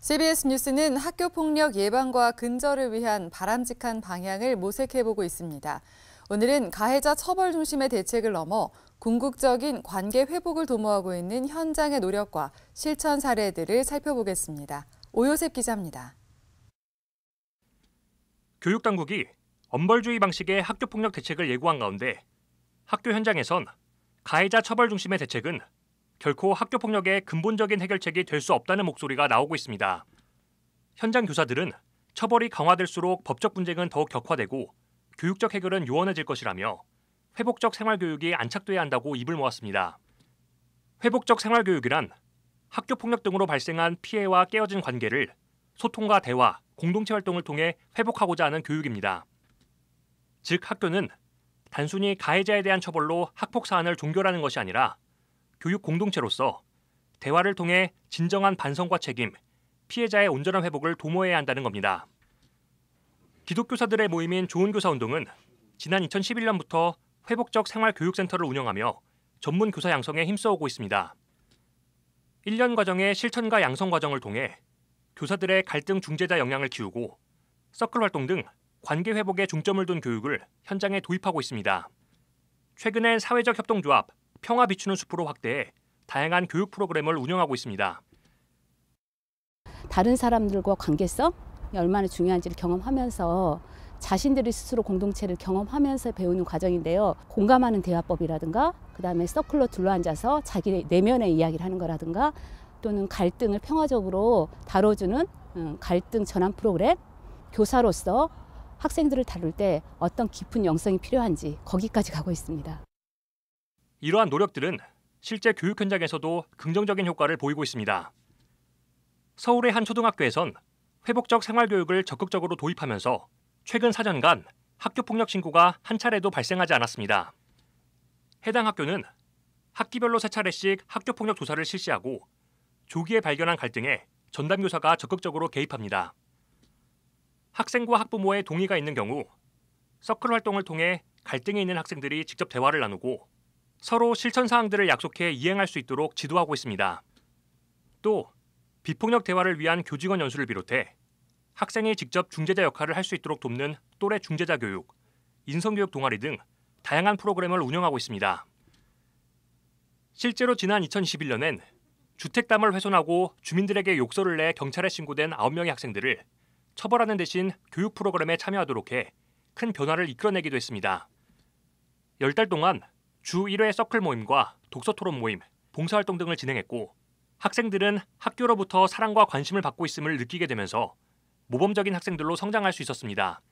CBS 뉴스는 학교 폭력 예방과 근절을 위한 바람직한 방향을 모색해보고 있습니다. 오늘은 가해자 처벌 중심의 대책을 넘어 궁극적인 관계 회복을 도모하고 있는 현장의 노력과 실천 사례들을 살펴보겠습니다. 오요셉 기자입니다. 교육당국이 엄벌주의 방식의 학교폭력 대책을 예고한 가운데 학교 현장에선 가해자 처벌 중심의 대책은 결코 학교 폭력의 근본적인 해결책이 될 수 없다는 목소리가 나오고 있습니다. 현장 교사들은 처벌이 강화될수록 법적 분쟁은 더욱 격화되고 교육적 해결은 요원해질 것이라며 회복적 생활교육이 안착돼야 한다고 입을 모았습니다. 회복적 생활교육이란 학교 폭력 등으로 발생한 피해와 깨어진 관계를 소통과 대화, 공동체 활동을 통해 회복하고자 하는 교육입니다. 즉 학교는 단순히 가해자에 대한 처벌로 학폭 사안을 종결하는 것이 아니라 교육 공동체로서 대화를 통해 진정한 반성과 책임, 피해자의 온전한 회복을 도모해야 한다는 겁니다. 기독교사들의 모임인 좋은 교사 운동은 지난 2011년부터 회복적 생활 교육센터를 운영하며 전문 교사 양성에 힘써오고 있습니다. 1년 과정의 실천과 양성 과정을 통해 교사들의 갈등 중재자 역량을 키우고 서클 활동 등 관계 회복에 중점을 둔 교육을 현장에 도입하고 있습니다. 최근엔 사회적 협동조합 평화 비추는 숲으로 확대해 다양한 교육 프로그램을 운영하고 있습니다. 다른 사람들과 관계성 얼마나 중요한지를 경험하면서 자신들이 스스로 공동체를 경험하면서 배우는 과정인데요. 공감하는 대화법이라든가 그다음에 서클로 둘러앉아서 자기 내면의 이야기를 하는 거라든가 또는 갈등을 평화적으로 다뤄주는 음, 갈등 전환 프로그램 교사로서 학생들을 다룰 때 어떤 깊은 영성이 필요한지 거기까지 가고 있습니다. 이러한 노력들은 실제 교육 현장에서도 긍정적인 효과를 보이고 있습니다. 서울의 한 초등학교에선 회복적 생활교육을 적극적으로 도입하면서 최근 4년간 학교폭력 신고가 한 차례도 발생하지 않았습니다. 해당 학교는 학기별로 세 차례씩 학교폭력 조사를 실시하고 조기에 발견한 갈등에 전담교사가 적극적으로 개입합니다. 학생과 학부모의 동의가 있는 경우 서클 활동을 통해 갈등에 있는 학생들이 직접 대화를 나누고 서로 실천 사항들을 약속해 이행할 수 있도록 지도하고 있습니다. 또 비폭력 대화를 위한 교직원 연수를 비롯해 학생이 직접 중재자 역할을 할 수 있도록 돕는 또래 중재자 교육, 인성교육 동아리 등 다양한 프로그램을 운영하고 있습니다. 실제로 지난 2021년엔 주택담을 훼손하고 주민들에게 욕설을 내 경찰에 신고된 9명의 학생들을 처벌하는 대신 교육 프로그램에 참여하도록 해 큰 변화를 이끌어내기도 했습니다. 10달 동안 주 1회 서클 모임과 독서 토론 모임, 봉사활동 등을 진행했고 학생들은 학교로부터 사랑과 관심을 받고 있음을 느끼게 되면서 모범적인 학생들로 성장할 수 있었습니다.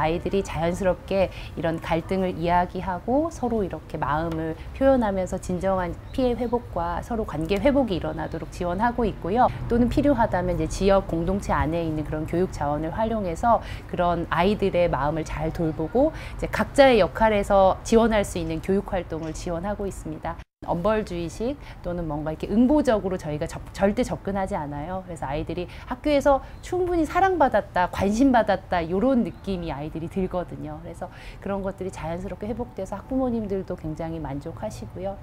아이들이 자연스럽게 이런 갈등을 이야기하고 서로 이렇게 마음을 표현하면서 진정한 피해 회복과 서로 관계 회복이 일어나도록 지원하고 있고요. 또는 필요하다면 이제 지역 공동체 안에 있는 그런 교육 자원을 활용해서 그런 아이들의 마음을 잘 돌보고 이제 각자의 역할에서 지원할 수 있는 교육 활동을 지원하고 있습니다. 엄벌주의식 또는 뭔가 이렇게 응보적으로 저희가 저, 절대 접근하지 않아요. 그래서 아이들이 학교에서 충분히 사랑받았다, 관심받았다 이런 느낌이 아이들이 들거든요. 그래서 그런 것들이 자연스럽게 회복돼서 학부모님들도 굉장히 만족하시고요.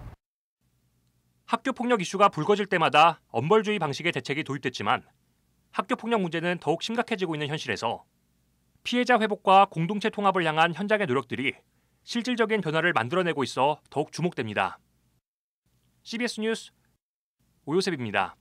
학교 폭력 이슈가 불거질 때마다 엄벌주의 방식의 대책이 도입됐지만 학교 폭력 문제는 더욱 심각해지고 있는 현실에서 피해자 회복과 공동체 통합을 향한 현장의 노력들이 실질적인 변화를 만들어내고 있어 더욱 주목됩니다. CBS 뉴스 오요셉입니다.